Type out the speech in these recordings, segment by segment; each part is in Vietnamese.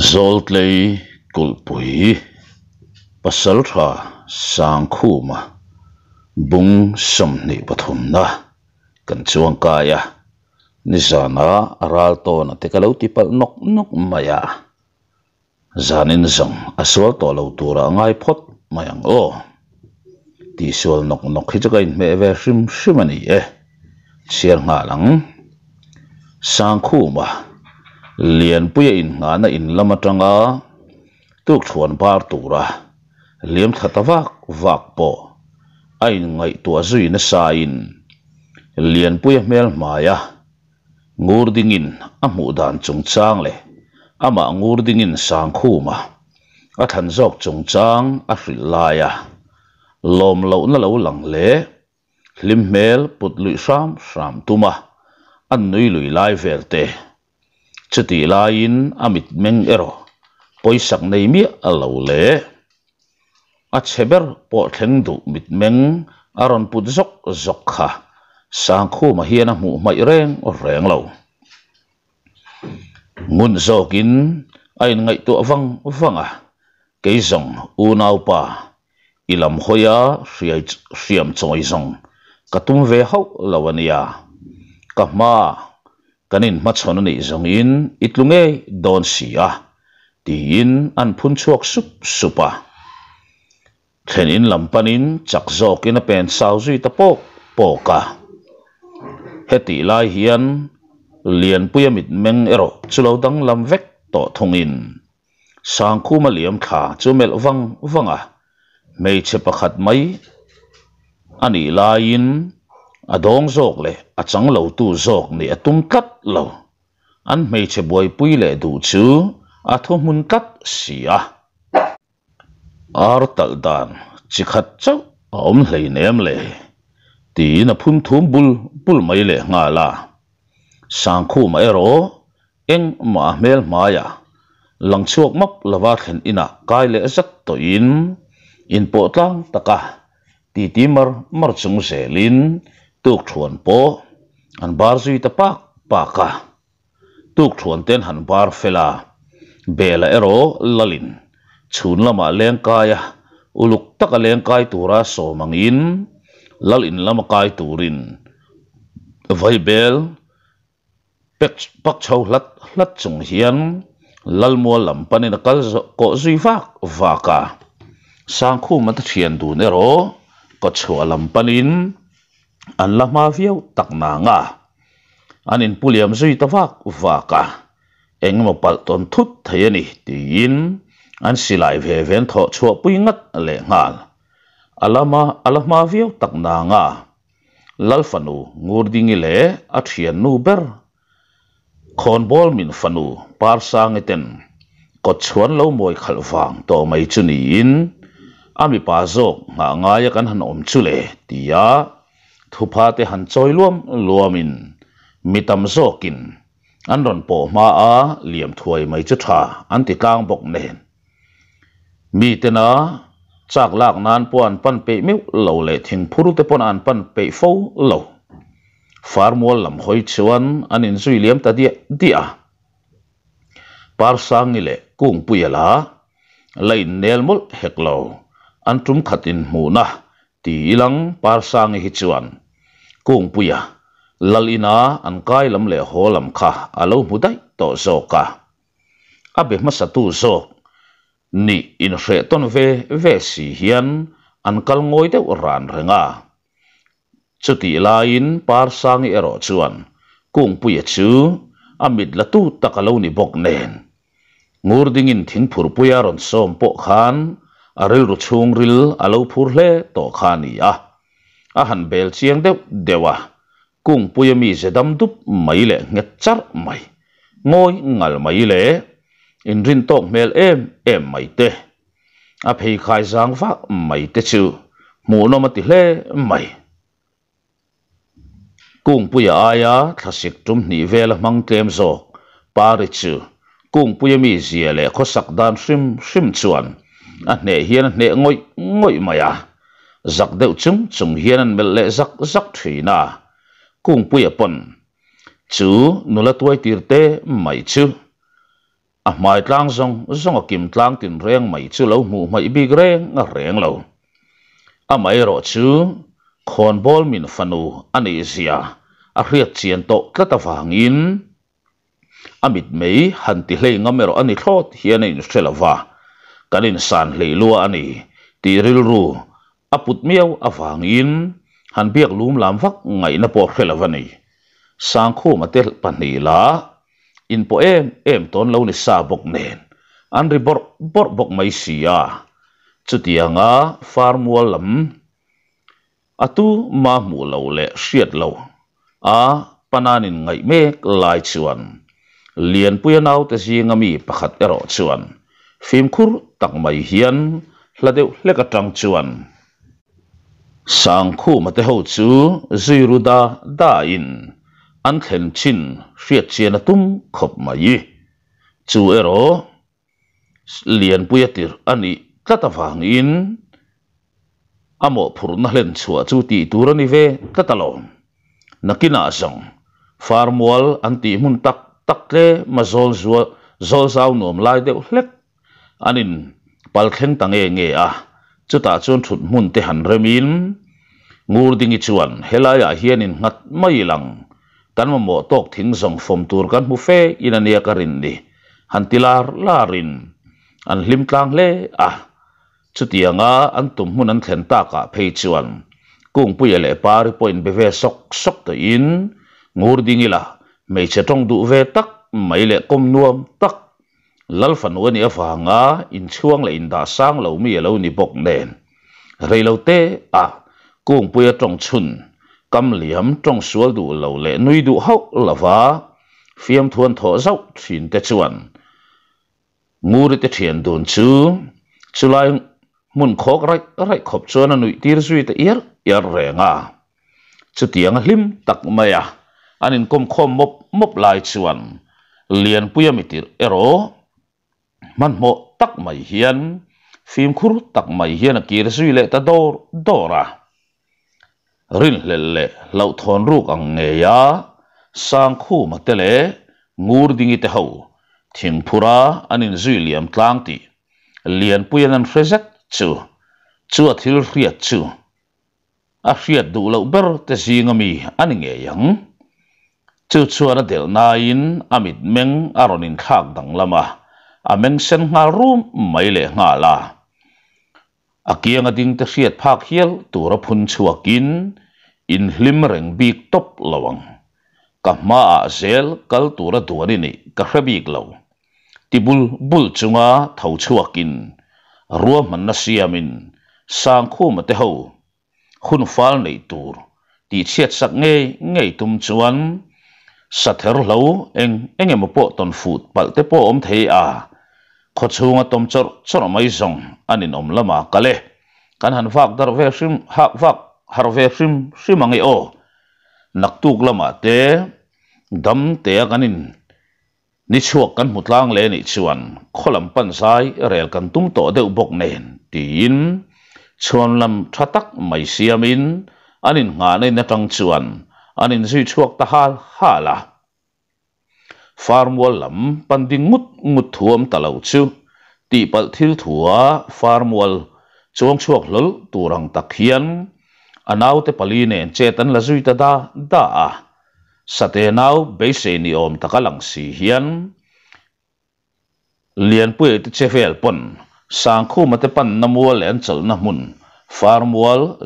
zoltlei kulpui pasal tha sangkhu ma bung somni pathum na kanchuang ka ya ni jana aral to na te kalau ti pal nok nok ma ya zanin zong asol to lo tur ngai phot ma yang o ti sol nok nok hi ka in me ve shim shim ani e sher nga lang sangkhu ma liền bây in ngã na in lama tranga tuộc chuan bar tu ra liếm thật vác vạc bộ anh ngay tua duy na sa in liền bây mel maya ngur ding in amu dan chung chang le ama ngur ding in sang khu ma a than zok chung chang a ri lai ya lom lo na lo lang le lim mel put lui sam sam tuma an nui lui lai velte chuti lain amit meng ero poisak nay mi alo le a cheber po thleng du mit meng aron put zok zok ha, sang khu ma hian a mu mai reng o reng lo ngun zokin ain ngai tu avang wanga ke zong u nau pa ilam hoya riai riam choi zong katum ve hau lawania ka ma kanin machon ni zongin itlunge don sia tiin an phun chuak sup supa thenin lampanin chakzok in a pen sau zui ta pok poka heti lai hian lian puya mit meng ero chulo dang lam vek to thongin sang khu ma liam kha chu mel wang wanga mei che pakhat mai ani in a dong zok le a chang lo tu zok ni a tum tlat lo an mei che boi pui le du chu a thu mun tlat sia ar tal dan chi khat chau a om hlei nem le ti na phun thum bul bul mai le nga la sang khu mai ro eng ma mel maya lang chuak map lawa khen ina kai le zat to in in po tlang taka ti ti mar mar chung zelin tuk chuan po an bar zui ta pak paka tuk chuan ten han bar fela bela ero lalin chhun lama lengkaya uluk taka kai tura so mangin lalin lama kai turin vai bel pek pak chho lat lat chung hian lalmua lampani na kal ko zui vak vaka sang khu mat thian du nero ko chhualam panin an la ma viau tak na nga an puliam zui ta vak vaka eng mo pal ton thut thei ani ti in an silai ve ven tho chua pui ngat le ngal alama alama viau tak na nga lal fanu ngur dingi le athian nu ber khon bol min fanu par sang eten ko chuan lo moi khal wang to mai chuni in ami pa zok nga nga ya kan han om chu le tia thu pha te han choi luam luamin mitam zokin an ron po ma a liam thuai mai chu tha an ti kang bok nen mi te na chak lak nan puan pan pe mi lo le thing phuru te pon an pan pe fo lo far mual lam hoi chuan an in zui liam ta dia dia par sang ile kung puyala lai nel mol heklo an tum khatin mu na ti ilang par sang hi chuan cung puya à. lalina anh cai lam le ho lam kha alo mudai to zo ka abe masatu zo ni in hre ton ve ve si hian an kal ngoi te ran renga chuti lain par sang ero chuan cung puya à chu amit latu takalo à ni bok nen ngur dingin thing phur puya ron som po khan aril ru chung ril alo phur hle to khani a a han bel chiang deuh dewa à. kung puya mi se dam dup mai le nge char mai ngoi ngal mai le in rin tok mel em em mai te a phei khai zang phak mai te chu mu no ma ti hle mai kung puya à aya thasik tum ni vel mang tlem zo pari chu kung puya à mi zia le khosak dan sim shim chuan a hne hian hne ngoi ngoi à giặc đều chung chung hiền an mel lệ giặc giặc thủy na cùng bùi bẩn chú nô là tuổi tiền tê mày chứ à mày tlang zong zong à kim tlang tiền rèn mày chứ lâu mù mày bị rèn ngà rèn lâu à mày rõ chứ còn bol min phanu anh ấy zia à? à riết chiến tổ tất ta vàng in amit à, mấy hẳn tỷ lệ ngắm mẹ rõ anh ấy thốt hiền anh sẽ là vả cái nên sàn lì lúa anh ấy tỷ ril ru a put miau a in han biak lum lam vak ngai na po khela vani sang khu ma tel pani la in po em em ton lo ni sa bok nen an ri bor bor bok mai sia à. chutianga farm wall lam atu ma mu lo le hriat lo a pananin ngai mek lai chuan lian puyanau te zingami pakhat ero chuan phim khur tak mai hian hladeu hleka tang chuan sanku mateho chu ziruda da in an thlen chin hriat chian tum khop mai chu ero lian puyatir ani tlatawang in amo phurna hlen chua chu ti tur ani ve tlatalom nakina zong farmwal an ti mun tak takle mazol zua zol zau nom lai deuh hlek anin palkhen tange nge a chu ta chuan thut mun te han remin ngur dingi chuan helaya hianin ngat mai lang kan ma mo tok thing zong fom tur kan mu fe in ania ka rin ni han tilar la rin an hlim tlang le a à. chutia nga an tum hun an thlen ta ka phei chuan kung pui e le par point be ve sok sok to in ngur dingila mei che tong du ve tắc mai le công nuông tắc ลัลฟันวันนี้ฟังอ่ะอินช่วงเลยอินดาสังเราไม่เล่านิบกเดนเรื่อเต้อ่ะกุ้งปุยจงชุนกำเหลี่ยมจงสวดดูเราเลยนุยดูเขาลาวาฟิมทวนทอเจ้าชินเตชวนงูเริเทียนดนชื่อชุลายมุนคอกไรไรขบชวนนุยตีรสุยเตียร์ยาแรงอ่ะชุดยังลิมตักมาอ่ะอันนี้กุมคอมบมบลาชวนเลียนปุยมิติเอโรมันโมตักไม่เฮียนฟิล์มครุตักไม่เฮียนกีรสุยเลตดอร์ดอระรินเลเลเลาทอนรูกอังเงียสร้างคู่มาเตเลงูรดิงิเตหูทิงพุระอันินสุยเลียมตลางตีเลียนปุยนันเฟรเซกจูจูทิลเรียดจูอาเรียดดูเลาเบอร์เตซีงมีอันเงียงจูชัวระเดลนายินอมิดเมงอารอนินขากดังละมา a meng sen nga rum mai le nga la a kia nga ding te siat phak hiel tura phun chuakin in hlim reng bik top lawang ka ma a zel kal tura duari ni ka hrabik lo tibul bul chunga thau chuakin ruwa man na siamin sang khu ma te ho khun fal nei tur ti chiat sak nge ngei tum chuan sa ther lo eng enge mo po ton food pal te po om thei a khó chung ở tôm chốt chốt ở mấy sông anh in om lama cả lệ căn hàn vạc dar về sim hạ vạc har về sim sim mang ô nặc tuộc à té đâm té căn in ni chuộc căn một lang lên ni chuan khó làm pan sai rèn căn tung tổ đều bộc nền tin chuan làm thoát tắc mấy xiêm in, anh in ngã nên nát trăng chuan anh in duy chuộc ta ha ha là farm wall lam panding ngut ngut thuam talo chu ti pal thil thua farm wall chuang chuak lol turang takhian anau te paline chetan la zui ta da da a sate nau base ni om takalang si hian lian pui te chevel pon sang khu mate pan namual en chal na mun farm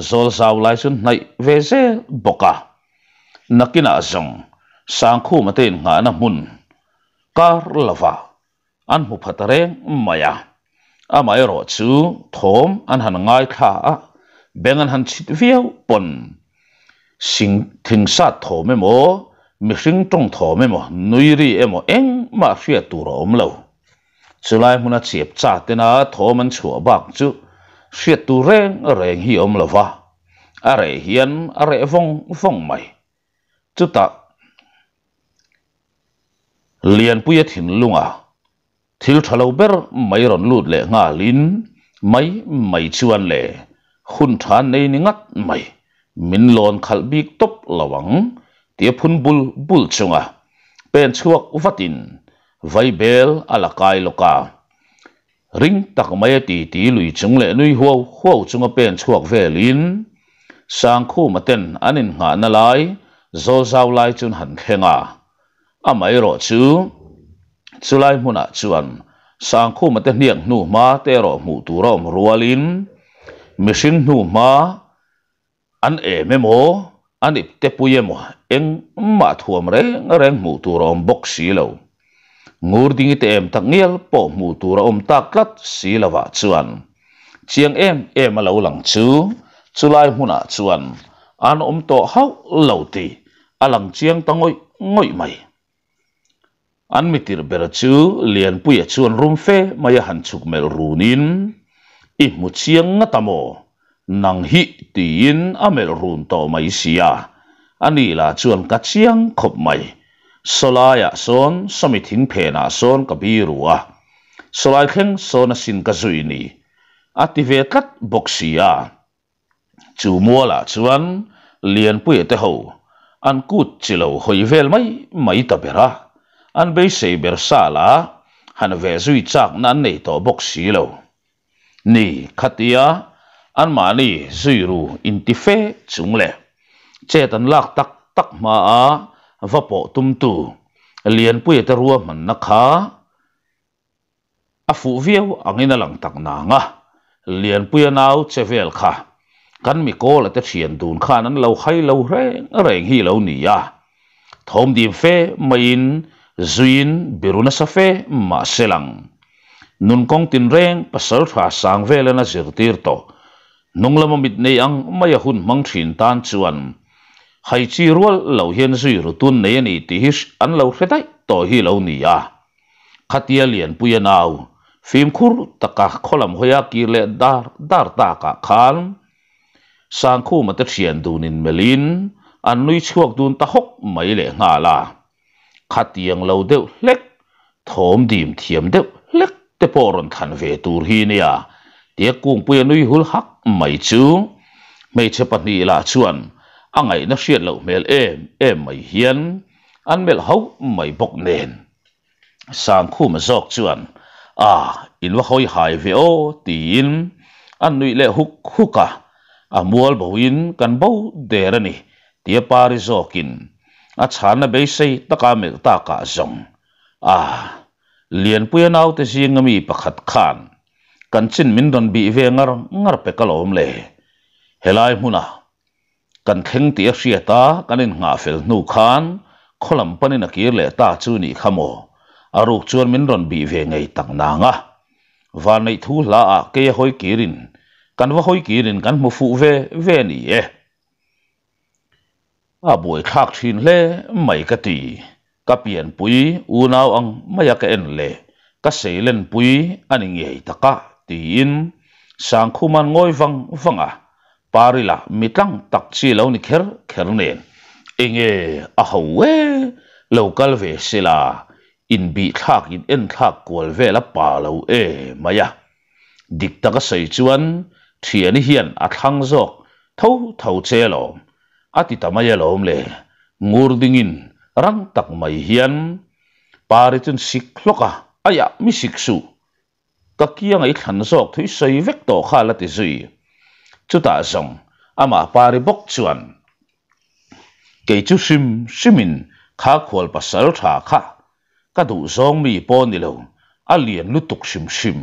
zol zaw lai chun nai ve ze boka nakina zong sang khu mate nga na mun kar lava an mu phatareng maya amai ro chu thom an han ngai kha a beng an han chit viau pon sing thing sa thome mo mi sing tong thome mo nui ri emo eng ma hria tu ro om lo chulai muna chiep cha te na thom an chua bak chu hria tu reng reng hi om lova are hian are vong vong mai chu ta เลียนปุยถิ่นลุงอ่ะทิลทะเลเบอร์ไม่รอนลุดเลยงาลินไม่ไม่ชวนเลยคุณท่านในนิงัดไม่มินลอนขับบีกตบระวังเตียพุนบุลบุลชงอ่ะเป็นช่วงอุฟัตินไวเบลอลกายลกา ริงตักไม่ตีตีลุยชงเลยนุยหัวหัวชงเป็นช่วงเวลินสางคู่มาเต้นอันนินงานละไลโซซาวไลจนหันเข่งอ่ะအမိုင်ရောချူဇူလိုင်းမှုနာချွမ်စံခုမတဲ့နှင်းနူမာတဲရောမှုတူရောမရောလင်းမရှင်းနူမာအန်အေမေမောအန်ဒီတပူယေမောအင်းမာထုမရေငရံမှုတူရောဘောက်စီလောငူရဒီငိတဲမ်တငဲလ်ပေါမှုတူရောမ်တက်ကလတ်စီလဝါချွမ်ချຽງအမ်အမလောလန်ချူဇူလိုင်းမှုနာချွမ်အန်အုံတော့ဟောက်လောတီအလံချຽງတငွိငွိမိုင် an mitir ber chu lian pui chuan rum fe maya han chuk mel runin i mu chiang nga tamo nang hi tiin amel run to mai sia ani la chuan ka chiang khop mai solaya ah son somithing phena son bi kabirua solai kheng son sin ka zuini ative tlat boxia chu muala chuan lian pui te ho an kut chilo hoi vel mai mai ta bera an bei sei ber sala han ve zui chak nan nei to bok si lo ni khatia an ma ni zui ru in ti fe chung le che tan lak tak tak ma a va po tum tu lian pui ta ru man na kha a fu viau angina lang tak na nga lian pui nau che vel kha kan mi ko la te thian dun khan an lo khai lo re reng hi lo ni ya thom dim fe mai in zuin beruna sa fe ma selang. Nun kong tin reng pasal fa sang vele na zirtir to. Nung lamang mit ne ang mayahun mang trin tan chuan. Hai chi rual lau hien zui rutun na yan itihish an lau fetay to hi lau niya. Katia lian puya nao. Fim kur taka kolam hoya kile dar dar taka kan. Sang ku matat siyan dunin melin. Anu ichuak dun tahok maile ngala. Nga la. ขัดยังเราเดือเล็กถมดิมเทียมเดือเล็กแต่พอรอนทันเวตูรีเนี่ยเดียกุ้งเปียนุยหุลฮักไม่จูไม่เชปนีลาชวนอังไงนักเชียนเราเมลเอมเอมไม่เฮียนอันเมลเฮาไม่บกเนนสามคู่มาซอกชวนอ่าอินว่าเขาหายเวโอตีนอันนุยเละฮุกฮุกะอ่ะมัวบวินกันเบาเดรนี่เดียปาริซอกิน a chan na bei sei taka me ta ka zong a ah, lian puya nau te si ngami pakhat khan kan chin min don bi ve ngar ngar pe kalom le helai huna kan kheng ti ria ta kanin nga fel nu khan kholam panin a kir le ta chu ni khamo aruk chuan min ron bi ve ngei tak na nga và nei thu la a ke hoi kirin kan va hoi kirin kan mu fu ve ve ni e eh à buổi khắc chín lệ mấy cái tỷ cái biển bùi u nào ăn mấy cái en lệ cái xây lên bùi anh nghe ta cả thì in sang khu man ngồi văng văng à pari la mi tang tak chi lo ni kher kher nen inge a à howe local ve sila in bi thak in en thak kol ve la pa lo e maya dik ta ka sei chuan thian hian a à thang zok tho tho che lo ati tamaya lom le ngur dingin rang tak mai hian pare chun sik hloka aya mi sik su ka kia ngai than sok thui sei vek to kha la ti zui chu ta song ama pare bok chuan ke chu sim simin kha khol pasal tha kha ka du zong mi pon ni lo alien lu tuk sim sim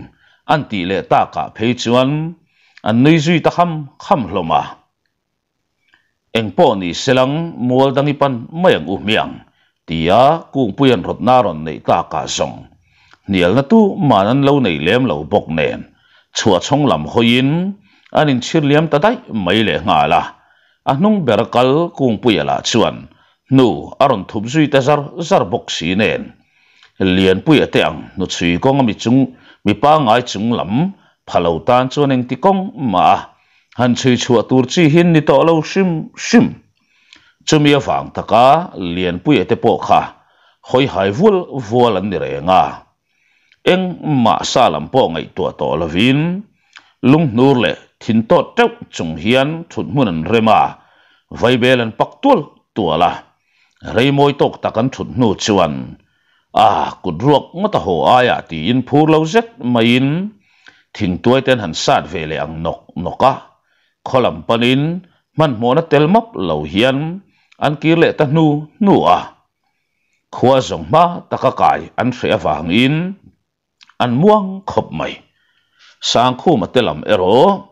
an ti le ta ka phei chuan an nei zui ta kham kham hloma eng po ni selang mual dang ipan mayang umiang tia kung puyan rot naron nei ta ka na tu manan lo nei lem lo bok nen chua chong lam hoin anin chir liam ta dai le nga la anung berkal kung puyala chuan nu aron thum zui ta zar bok si nen lian puya te ang nu kong mi chung mi pa ngai chung lam palautan tan chuan eng ti kong ma hắn chui chua tur chi hin ni to lo shim shim chumi awang taka lian pui e te po kha khoi hai vul vol an ni re nga eng ma sa lam po tua to to vin, lung nur le thin to teu chung hian thut mun an rema vai bel an pak tul tuala rei moi tok takan thut nu chuan à cụt ruột mất ta hồ ai à thì in phu lâu rất mà in thỉnh tuổi tên hẳn sát về lại ăn nọc nọc á kolam panin man mona tel map lo hian an kir le ta nu nu à khua zong ma taka kai anh sẽ vàng in an muang khop mai sang khu ma telam ero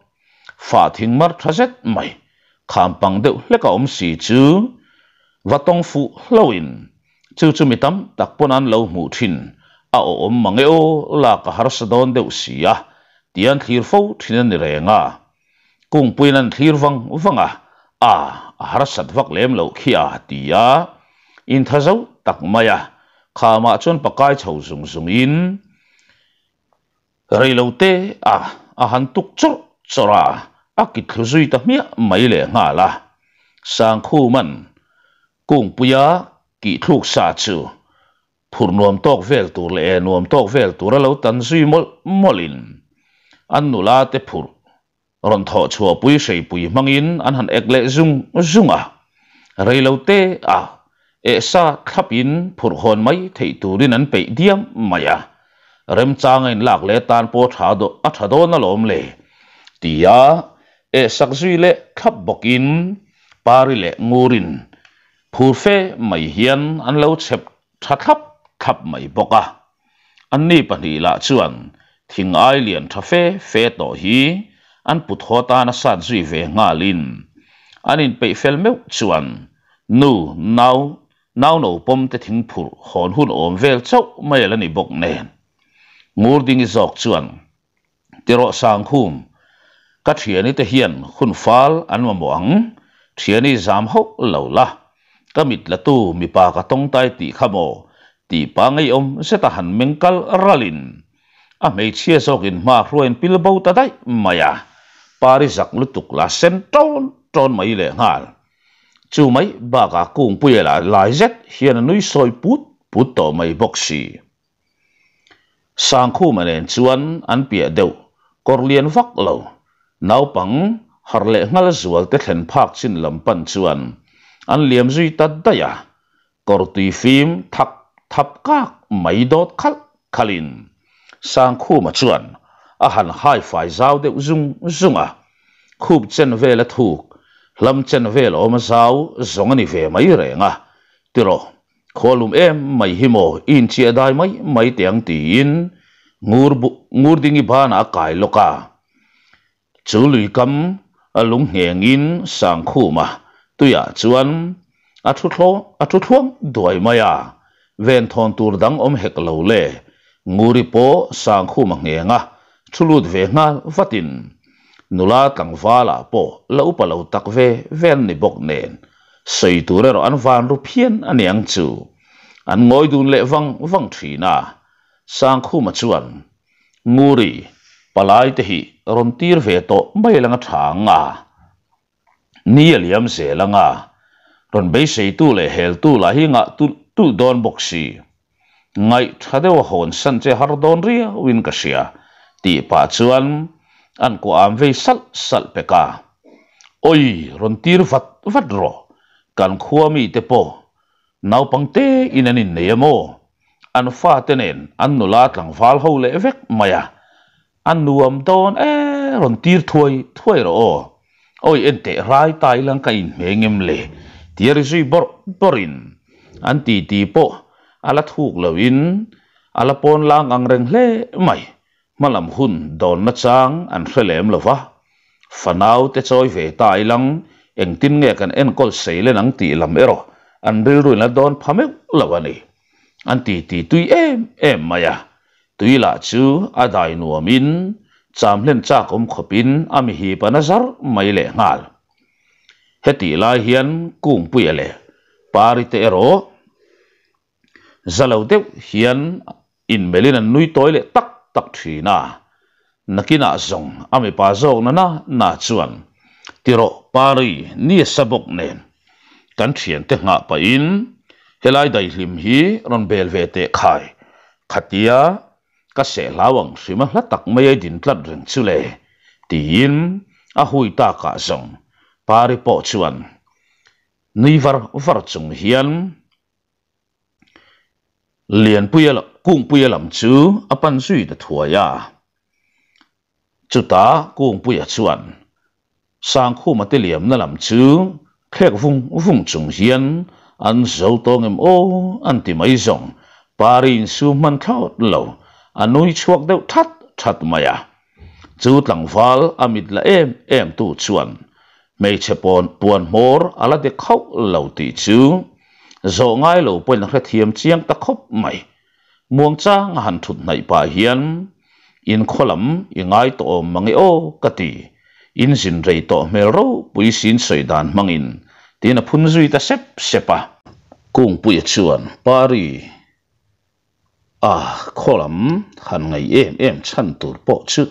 fa thing mar thajet mai kham pang deuh leka om si chu watong fu loin chu chu mi tam tak pon an lo mu thin a o om mangeo la ka har sa don deuh sia tian thlir fo thina ni renga kung puin an thlir vang vâng à a à, à, har sat vak lem lo khia à, tia in à tak maya khama chon pakai chho zung zung in rei lo te à a han tuk chor chora à ki thlu duy ta mi mai le nga là sang khu man kung puya ki thluk sa chu phur nuam tok vel tur le nuam tok vel tur lo tan zui mol molin an la tê phur รอนทอชัวปุยใส่ปุยมังอินอันหันเอกเละซุงซุงอ่ะเรเลวเตอ่ะเอซาขับอินผุดหอนไม่ไถตูรินันไปเดียมไม่อ่ะเริ่มจางเงินหลักเลตานปวดขาดอัฐโดนลมเลยตียาเอสักซุยเละขับบกินปาริเลงูรินผู้เฟ่ไม่เฮียนอันเลวเช็บทับทับทับไม่บกอ่ะอันนี้ปนีละชวนทิ้งไอเลียนทัฟเฟ่เฟ่ต่อฮี an put khaw ta na sat zui ve nga lin an in pe fel meu chuan nu nau nau no pom te thing phur hon hun om vel chau mai la ni bok nen ngur ding i zok chuan tiro sang khum ka thiani te hian khun fal an ma mong thiani zam ho lo la ka mit la tu mi pa ka tong tai ti khamo ti pa ngai om se ta han mengkal ralin a mei chia zok in ma hruain pilbo ta dai maya parizak lutuk la sen ton ton mai le ngal chu mai ba ka kung pui la lai zet hian nui soi put put to mai boxi sang khu ma len chuan an pia deu kor lien vak lo nau pang har le ngal zual te thlen phak chin lam pan chuan an liam zui ta daya kor tui phim thap thap kak mai dot khal khalin sang khu ma chuan à hẳn hai phải giáo để dùng dùng à khub chân về là thu lâm chân về lo ôm giáo giống anh về mấy rẻ ngà từ rồi khó em mày hi mò in chia đai mấy mấy tiếng tì in ngur bu ngur dingi ba na cài lo cả chú lùi cấm à lúng hẹn in sang khu mà tôi à chú anh à chút lo à chút thuông đuổi à ven thon tur đắng ôm hẹt lâu lệ nguripo sang khu mà nghe à. ชุลุดเวงาวัดินนุลาตังวาลาปอลาอุปลาตักเวเวนนิบกเนนสวยตัวเรอันวานรูเพียนอันยังจูอันงอยดูเละวังวังทีนาสร้างคู่มาชวนงูรีปลายเตหิรอนตีร์เวโตไม่ลังทางอ่ะนี่เลี้ยมเสลังอ่ะรอนเบสเซตูเลเฮลตูลาหิงะตุตุดอนบกซีไงทัดเดวหอนสันเจฮาร์ดอนเรียวินกัสยา ti pa chuan an ko am ve sal sal peka oi ron tir vat vat ro kan khua mi te po nau pangte inanin neyamo an fa tenen an nula tlang val ho le vek maya an nuam don e ron tir thui thui ro o oi ente rai tai lang kain mengem le tir zui bor borin an ti ti po ala thuk lovin ala pon lang ang reng hle mai mà malam hun don na chang an khlelem lova fanau tết choi về tai lang anh tin nghe kan anh có sei lên nang ti lam ero an ril ruin la don phame lawani an ti ti tuy em em maya tui la chu adai nuamin cham len cha kom khopin ami hi panazar mai le ngal heti lai hian kung pui ale pari te ero zalo deuh hian in melin an nui toi le tak tak thi na nakina zong ami pa zong na na na chuan tiro pari ni sabok nen kan thian te nga pa in helai dai lìm hi ron bel ve te khai khatia ka se lawang sima hla tak mai din tlat reng chu le tin a à hui ta ka zong pari po chuan nivar var chung hian liền bây giờ cũng bây giờ làm chứ à ban suy được thua ya chúng ta cũng bây giờ chuẩn sang khu mà tới liệm nó làm chứ khép vùng vùng trung hiền, ăn sầu tông em ô ăn thì mấy dòng parin su man khâu lâu ăn nuôi chuột đâu thắt thắt mà ya chú tặng phal amit là em em tu chuẩn mấy chè bồn buồn mor ala để khâu lâu tí chú ngay ngai lo poin na thiam chiang ta khop mai muang cha nga han thut nai pa hian in kholam ingai to mangi o kati in jin rei to mel ro pui sin soi in, mangin tina phun zui ta xếp sep sepa kung pui chuan pari à, à lắm, han ngai em em chăn tur po chứ,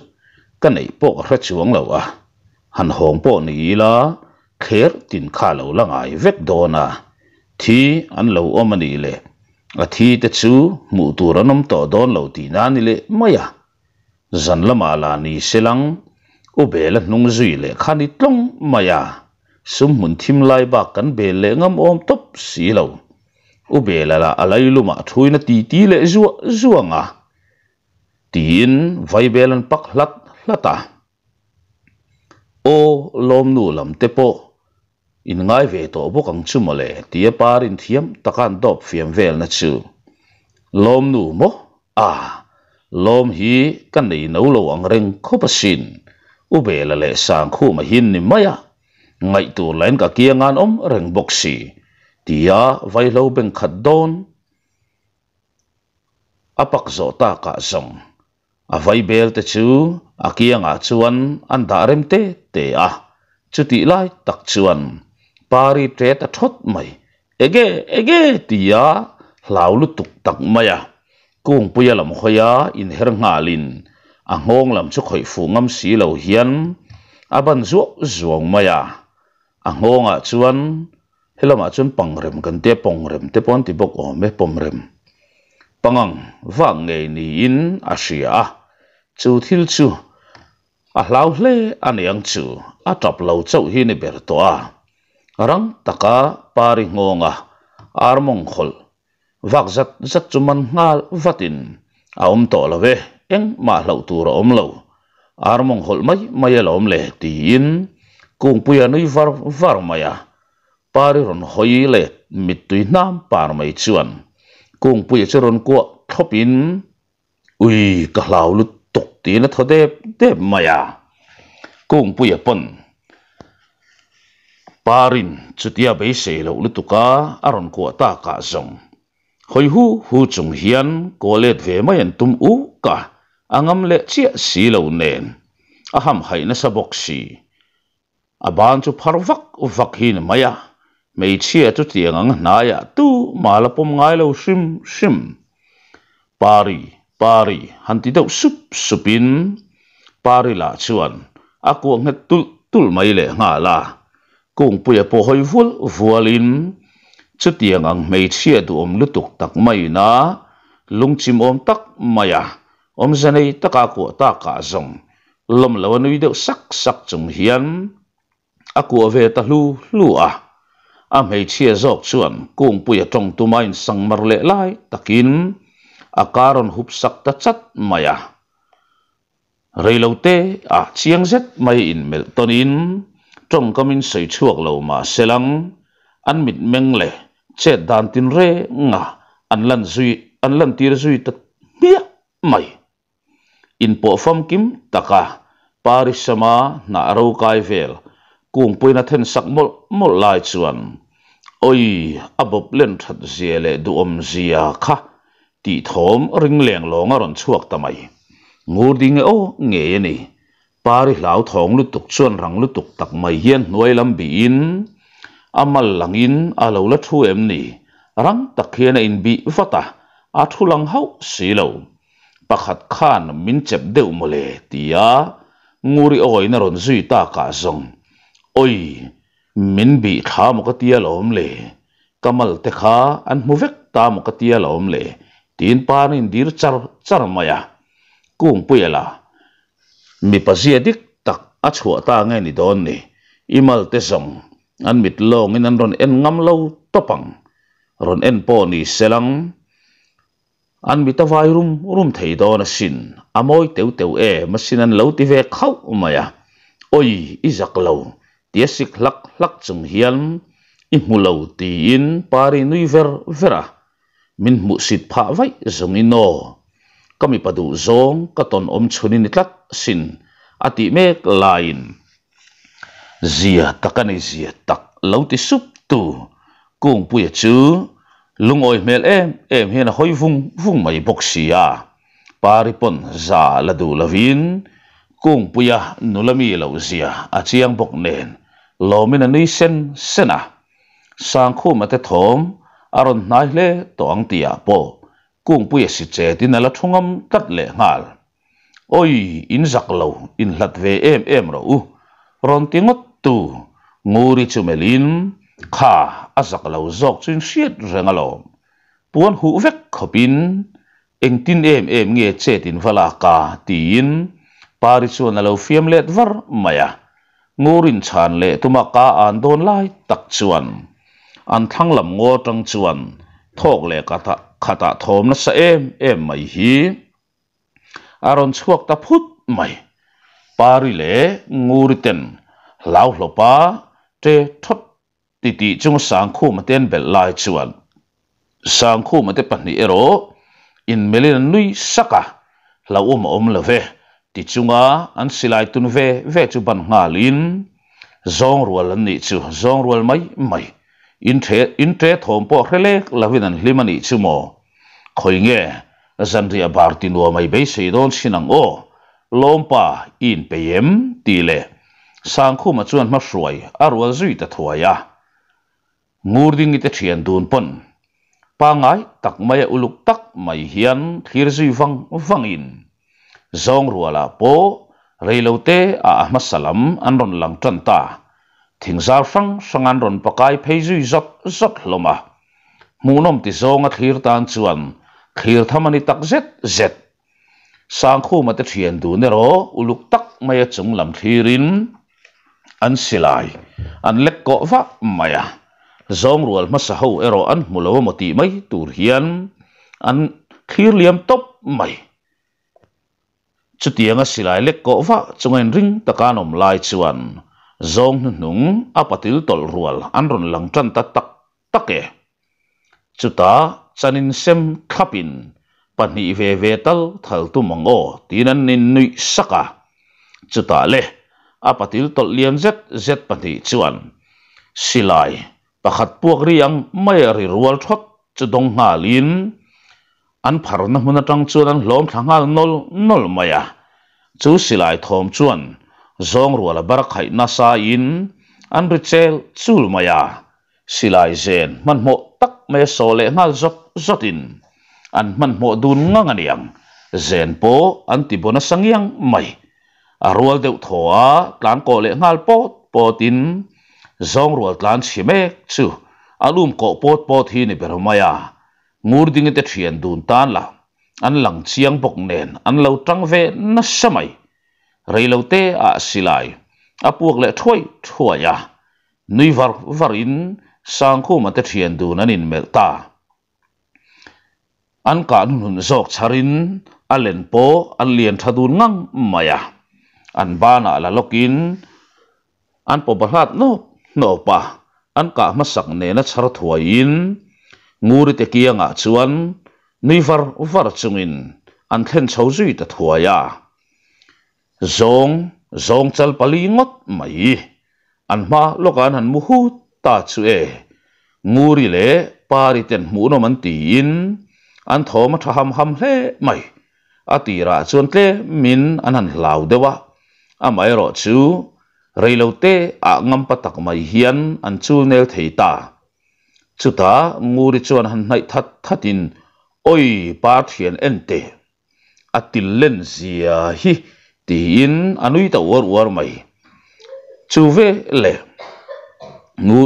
ka nei po ra chuang lo à han hong po ni la kher tin kha lo la ngai vek dona thi an lo om ani le a thi te chu mu tur to don lo ti na ni le maya zan lama la ni selang u be la nung zui le khani tlong maya sum mun thim lai ba kan be le ngam om top si lo u be la la alai luma thui na ti ti le zu zuanga tin vai belan pak hlat hlata o lom nu lam te po in ngay về to bo kang chu mole tia par in thiam takan dop fiam vel na chu lom nu mo a lom hi kan nei no lo ang reng khopa sin u be la le sang khu ma hin ni maya Ngay tu len ka kiang an om reng bok si tia vai lo beng khat don apak zo ta ka zong a vai bel te chu a kia a chuan an da rem te te a chu ti lai tak chuan pari tre ta thot mai ege ege tia hlau lu tuk tak maya kung puya lam khoya in her à à nga lin lam chu khoi fu ngam si lo hian aban à zu zuang maya a ngong a chuan helama chuan pangrem kan te pongrem te pon ti bok o me pomrem pangang wang nge ni in asia chu thil chu a lau hle an yang chu a top lau chau hi ni ber to a rang taka pari ngonga armong khol vak zat zat chuman ngal vatin aum to love eng ma lo tu ro om lo armong khol mai mai lo om le ti kung puya nui var var maya pari ron hoi le mit tui nam par mai chuan kung puya chu ron ko thop ui ka hlau lu tok ti na thode dep maya kung puya pon parin chutia bei se lo lutuka aron ko ta ka zong hoi hu hu chung hian kolet ve mai an tum u ka angam le chia si lo nen aham hai na sabok si aban chu pharwak vak hin maya mei chia chu tiangang na ya tu malapom ngai lo sim sim pari pari hanti deuh sup supin pari la chuan aku ngat tul tul mai le nga la กุ้งปุยปอหอยวุลวัวลินชุดเตียงอังไม่เชียดูอมลุตุกตักไม่นะลุงจิมอมตักไม่อะอมเสนตะกากัวตากาจงลมละวันวิเดสักสักจงเฮียนอากัวเวตะลูลูอะอาไม่เชียจอกชวนกุ้งปุยจงตุมาอินสังมรเลไลตะกินอาการอนหุบสักตะชัดไม่อะ Reilote a chiang zet mai in mel tonin trong cái mình xây chuộc lâu mà xe lăng ăn mịt mèng lệ chết đàn tin rê ngà ăn lăn duy ăn lăn tia duy tất biết mày in bộ phong kim taka paris sama na rau kai vel cùng bùi na thân sắc mol mol lại chuan ôi abo lên thật dễ lệ du om zia à kha tỷ thom ring leng lo ngaron chuak tamai ngur ding đi nghe ô nghe này pari hlau thong lu tuk chuan rang lu tuk tak mai hian hnuai lam bi in amal lang in a lo la thu em ni rang tak hian a in bi vata a thu lang hau si lo pakhat khan min chep deuh mo le tia nguri oi na ron zui ta ka zong oi min bi kha mo ka tia lom le kamal te kha an mu vek ta mo ka tia lom le tin pa in dir char char maya kung puyala mi pazia dik tak a chua ta nge ni don ni imal tesong zong an mit lo ngin ron en ngam lo topang ron en po ni selang an mi ta rum rum thei don a sin amoi teu teu e masin an lo ti ve khau umaya oi izak lo tia sik lak lak chung hian i mu lo ti pari nui ver vera min mu sit pha vai zong i no ก็มีประดูซงก็ตนอมชนินทักสินอติเมกลายน์เสียตักกันเสียตักลงติสุบตูกุ้งปุยจูลุงอ้อยเมลเอ็มเอ็มเฮนหอยฟุงฟุงไม่บกเสียปาริปนซาละดูละวินกุ้งปุยนุลมีเหลาเสียอาเจียงบกเนนลมินันนี่เซนเซนะสางคู่มาเตถมอารมณ์นายเล่ตัวอังเตียโป cũng bùi sĩ chế tin là chúng em tắt lệ ngal ôi in giặc lâu in lật về em em rồi u tiếng ngót tu ngồi ri mê lin kha a giặc lâu dọc chuyên siết rèn alo buôn hũ vek khopin eng tin em em nghe chế tin là ka tin pari chu na phim fiam let var maya ngorin lệ tu tuma ka an don lai tak chuan an thang lam ngô trăng chuan thok le ka ta khả tạ thôm nó sẽ em em mày hi aron chuộc ta phút mày pari le ngur ten lau lo pa te thot ti ti chung sang khu ma ten bel lai chuan sang khu ma te pan ni ero in melin nui saka lau um om la ve chung a an silai tun vê ve chu ban nga lin zong rual an ni chu zong rual mai mai in tre in tre thom po khrelek lovin an hlimani chumo khoinge zanria barti no mai be sei don sinang o lompa in pem tile sang khu ma chuan ma hruai arwa zui ta thuaya ngur ding ite thian dun pon pangai tak mai uluk tak mai hian thir zui vang in zong ruala po reilote a ahma salam an ron lang tanta thỉnh giáo phăng sang ăn rộn bà cái phê duy giọt giọt lộ mà mù nôm tì dô ngà khír tàn chuan khír thăm anh tắc zết zết sang khu mà tế truyền đủ nè rô u lục tắc mây chung làm rin an xì lại an lệch cọ vã mày à zong ruột mà sa hậu ero an mù lâu mà tì mấy tù hiền an khír liêm tốc mày chú tiếng ngà xì lại lệch cọ vã chung anh ring tạc an om lai chuan zong nung apatil tol rual anron lang chan ta tak take chuta chanin sem khapin pani ve ve tal thal tu mango tinan nin nui saka à. chuta le apatil tol liam zet zet pani chuan silai pakhat puak riang mai ri rual thot chudong nga lin an phar na hmun atang chuan lom hlom thlangal nol nol maya à. chu silai thom chuan zong ru la bar khai na sa in an ri chel maya silai zen man mo tak me so le ngal zok zotin an man mo dun nga nganiang zen po an ti bona sangiang mai a rual deuh tho a tlang ko le ngal po potin zong rual tlan chimek chu alum ko pot pot hi ni maya ngur ding te thian dun tan la an lang chiang bok nen an lau trang ve na samai รเลวเตอาศิลายอาพวกเลทวยทวยยานุยวารวารินสังคมมันจะเทียนดูนั่นอินเมลตาอันกานุนจอกชารินอเลนโปอเลียนทัดูนงังมายาอันบ้านาลาลกินอันปบลัดโนโนปะอันกะมาสักเนนชารถวยินงูริตเกียงอาชวนนุยวารวารจุงินอันเทนชาวจุยตทวยา zong zong chal pali ngot mai an ma lokan han mu hu ta chu e nguri le pari ten mu no man ti in an thoma tha ham ham hle mai atira chuan tle min an han lau dewa amai ro chu reilote a ngam patak mai hian an chu nel theita chuta nguri chuan han nai that thatin oi par thian ente atil len zia hi thì in anui ta war war mai về le ngu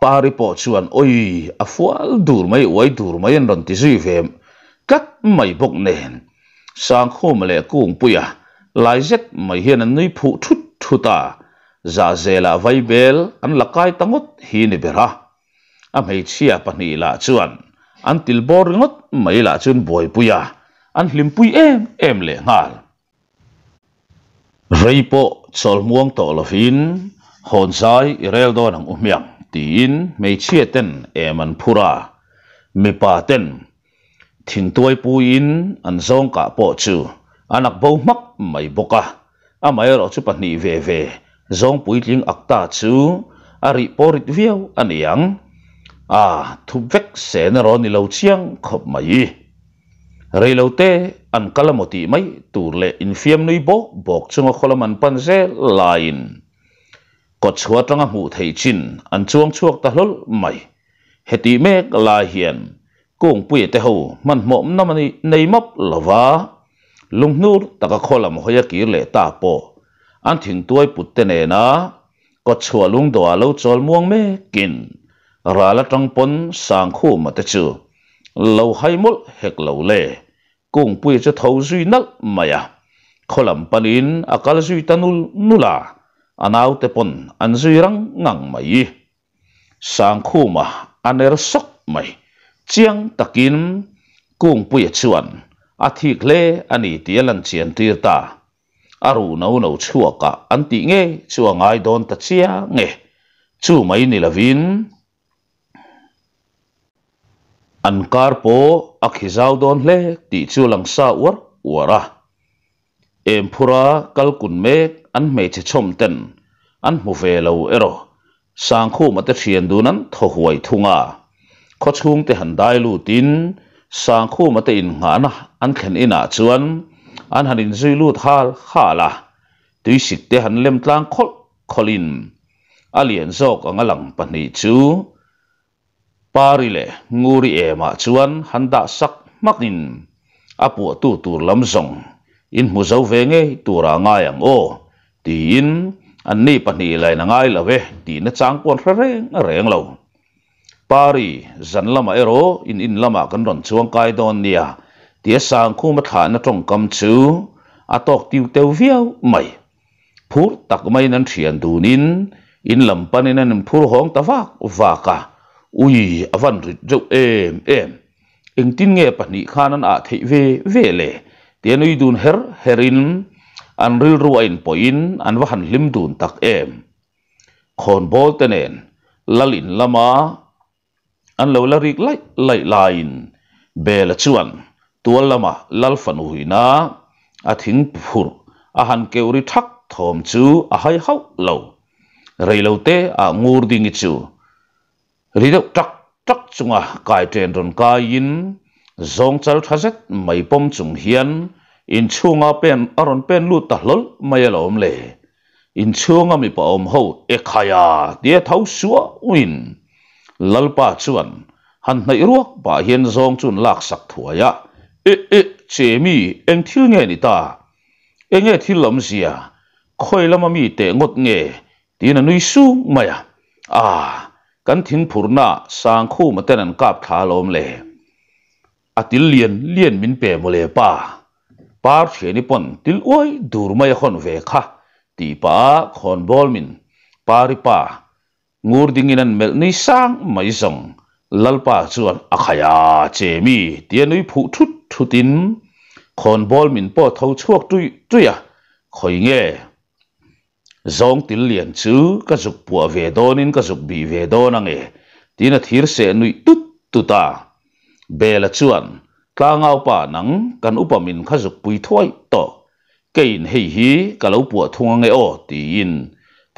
pari po chuan oi afual fual dur mai oi dur mai an ron ti zui vem kat mai bok nen sang khom le kung puya à. lai zet mai hian an nui phu thut thuta za zela vai bel an lakai tangot hi ni bera a mei chia pani la chuan an tilbor ngot mai la chun boy puya an pui à. em em le ngal po, chol muang to lovin hon sai irel do nam umiang tin mei chieten eman phura, mi pa ten thin tuai pu in an zong ka po chu anak bo mak mai boka amai ro chu pani ve ve zong pui tling akta chu ari porit viau an yang a thubvek sen ro ni lo chiang khop mai รเลวเตอันกลมติไม่ตูเลอินฟิมนุยบอบอกชงคลมันปันเซไลน์กดชวตรงหูไทยจินอันช่วงช่วงตะลุไม่เฮติเมกลาเฮียนกุ้งปุยเตหูมันหมมน้ำมันในมบลวาลุงนูร์ตะกขลมหอยกีเลตาปออันถึงตัวปุตเตเนนะ ก็ชวลุงดวเลวจอลม่วงเมกินราละจังปนสังคูมาเตจูเราให้หมดเฮกเราเล cùng bùi cho thấu suy nắc mày à khó lầm bà nín à cả duy ta nụ nụ là à nào tế bồn ăn duy răng ngang mày sang khu mà anh er sốc mày chiang takin cùng bùi chuan à thiệt lệ anh ý tía lần chiến tìa ta à rù nấu nấu chua cả anh tí nghe chua ngài đón tạc chia nghe chú mấy nì là vinh an kar po a khizau don hle ti chu langsa war wara em phura kal kun me an me che chom ten an mu ve lo ero sang khu ma te thian du nan tho huai thunga kho chung te han dai lu tin sang khu ma te in nga na an khen ina chuan an han in zui lu thal kha la tui sik te han lem tlang khol kholin alian zok anga lang pani chu pari le nguri ema chuan handa sak makin apu tu tur lam zong in mu zo ve nge tura nga yang o ti in an ni pa ni lai na ngai la ve ti na chang kon re reng a reng lo pari zan lama ero in in lama kan ron chuang kai don nia tia e sang khu ma tha na tong kam chu a tok tiu teu viau mai phur tak mai nan thian dunin in lam panin an phur hong ta vak vaka ui avan à rit rau em em eng tin nghe nge pahnih khan an ah à thấy về về lệ, tiền ui đun her herin an ril ru in poin an va han lim dun tak em khon tên tenen lalin lama an lâu la lại lại lai lain be la chuan tual lama lal fan na, a à thính phur a han keuri thak thom chu a hai hau lo reilo te a ngur dingi chu รีดจักจักจงอ่ะกายเจนรนกายินจงเจ้าทัศน์ไม่ปมจงเฮียนอินช่วงอ่ะเป็นอรอนเป็นลูตัดลลไม่หลอมเลยอินช่วงอ่ะมีปอมหูเอกขยาเดียเท้าสัววินลลปาชวนหันในรัวป่าเฮียนจงจุนลักสักถั่วยะเอ๊ะเอ๊ะเจมี่เอ็งทิ้งเงี้ยนี่ตาเอ็งเงี้ยทิ้งลำเสียค่อยละมามีแต่งดเงี้ยตีนันนุยสู้ไหมอ่ะอ่ากันทินผูน่าสางคู่มาเต้นักับขาลมเลยอติเลียนเลียนมินเปมเลยป้าป้าเชนิปนติลอวยดูรไม่คนเวค่ะตีป้าคนบอลมิน ปาริป้า งูดิ้งินันเมลนิสังไม่สงลลป้าชวนอาขยาเจมีเตียนุยผู้ทุดทุตินคนบอลมินป้อเท้าชวกตุยตุยอะคอยเงี้ zong til liền chứ ka dục bùa về đô nên ka dục bị về đô năng nghe tí là thiệt sẽ nuôi tút tụ ta bè chuan tla ngao pa nắng kan upa min ka dục bùi thoi to kein hei hi ka lâu bùa thung nghe ô tí in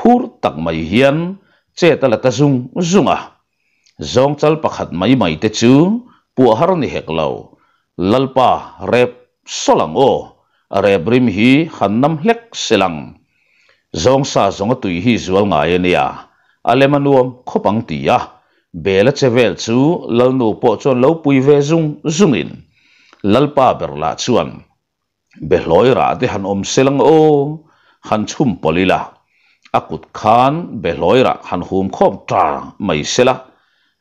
phur tắc mày hiền chế ta là ta zung dung à zong chal pakhat mai mai te chu bùa har ni hek lâu lalpa rep solang ô rep rim hi khannam hlek selang zong sa zong tui hi zual ngai ania alemanuam khopang tia bela chevel chu lalnu po chon lau pui ve zung zungin lalpa berla chuan behloi ra te han om selang o han chum polila akut khan behloi ra han hum khom tra mai sela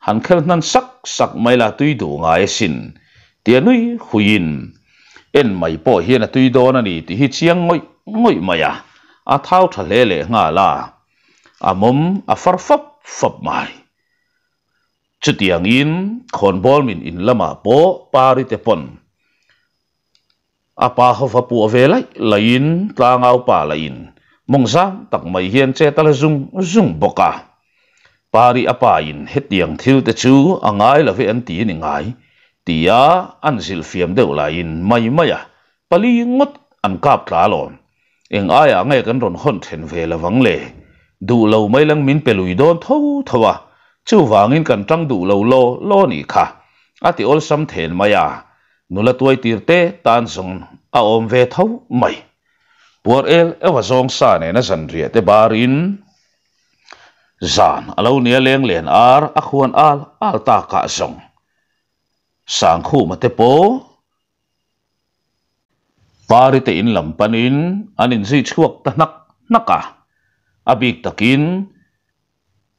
han khel nan sak sak mai la tui du ngai sin nui huin en mai po hian tui don ani ti hi chiang ngoi ngoi maya a thao thà lê lệ ngà la a mum a phar phấp phập mai chu tiang in khon bol min in lama po pari te pon a pa ho fa pu ve lai in, tla ngau pa lain mong sa tak mai hian che tal zung zung boka pari apa in hetiang thil te chu angai la ve an ti ni ngai tia an sil fiam deuh la in mai maya pali ngot an kap tla lon เองอายังไงกันรอนคนเทนเวลวังเลยดูเราไม่ลังมินเปลุยโดนทูทว่าจูวางินกันจังดูเราโลโลนี่ค่ะอาทิอลซัมเทนมายานุละตัวตีเตตันสงอาอมเวท่วไม่ปวดเอลเอวซองซาเนนะสันเรียเตบารินซานเราเนียเลี้ยงเลียนอาร์อควนอาลอาลตากะ่งสังคู่มาเตโป pari te in lam panin an in zui chuak ta nak naka ah. abik takin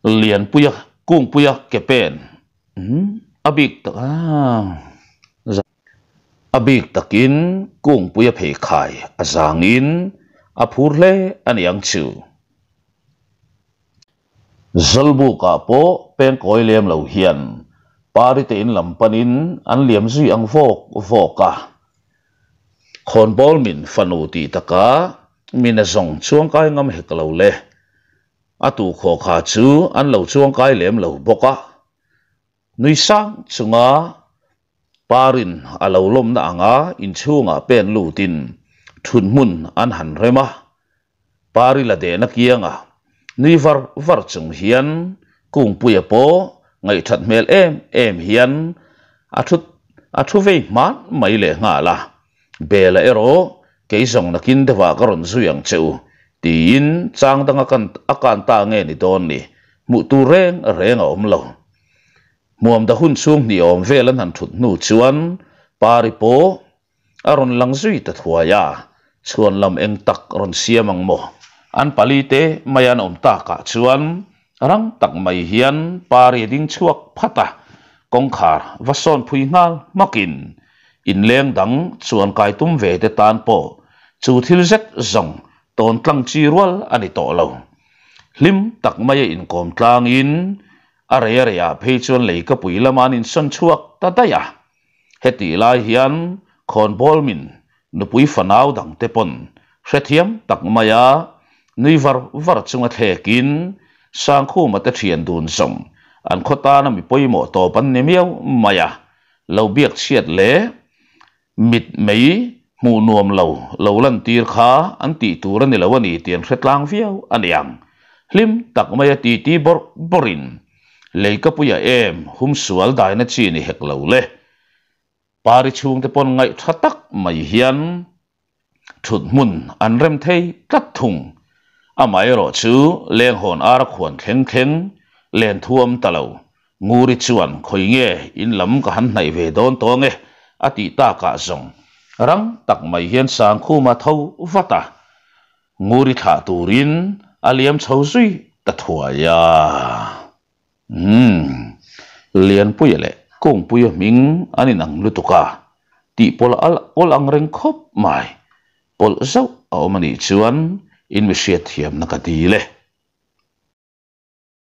lian puya kung puya kepen hmm? abik ta ah. abik takin kung puya phe khai azangin aphur le an yang chu zalbu ka po pen koi lem lo hian pari te in lam panin an liam zui ang vok voka ah. คนบอลมินฟันูตีตะกามินส่งช่วงกายงามเหกเหลาเลอตูขอขาจูอันเหลาช่วงกายเหลมเหลาบกะนุยสังสุงาปารินอาเหลาลมนางาอินช่วงอาเป็นลูตินทุนมุนอันหันเรมะปาริละเดนักยังอานุยฟาร์ฟาร์จงเฮียนกุ้งปุยโปไงทัดเมลเอมเอมเฮียนอาทุอาทุเวมันไม่เลงาละ bel a ero ke song na kin dewa ka ron zu yang cheu ti in chang tanga kan akan ta nge ni don ni mu tu reng a reng a om lo muam da hun chung ni om velan han thut nu chuan pari aron lang suy ta thuaya chuan lam eng tak ron siamang mo an palite te mayan om ta ka chuan rang tak mai hian pari ding chuak phata kongkhar vason phui ngal makin in leng dang chuan kai tum ve te tan po chu thil zek zong ton tlang chi rual ani to lo hlim tak mai in kom tlang in are are ya phei chuan lei ka pui laman in san chuak ta ta ya heti lai hian khon bol min nu pui fanau dang te pon hrethiam tak maya nui var var chunga thlekin sang khu ma ta thian dun som an khota na mi poimo to pan ni miau maya lo biak chiat le มิดไมหมู่นวมเหล่าเหล่าลันตีร์ขาอันตีตัวนี่เหล่านี้เตียงเสตลางเฟี้ยวอันยังลิมตักมายตีตีบรบรินเลยก็ปุยเอมหุมสวลได้นะชีนี่เหกเหล่าเลยปาริชวงเต่ปนไงทัตักไม่เฮียนถุดมุนอันเริ่มเทยกัดทุงอาไโรอชูเลี้ยงหอนอารักขวนเข็งเข็งเลี้ยงท่วมตะเหล่างูริชวนคอยเงี้ยอินลำกันในเวดอนตัวเงี้ย a ti ta ka zong rang tak mai hian sang khu ma tho vata nguri tha turin aliam chho zui ta thua ya hmm lian pui le kong pui ming ani nang lutuka ti pol al pol ang reng khop mai pol zau awmani chuan in mi hriat thiam na le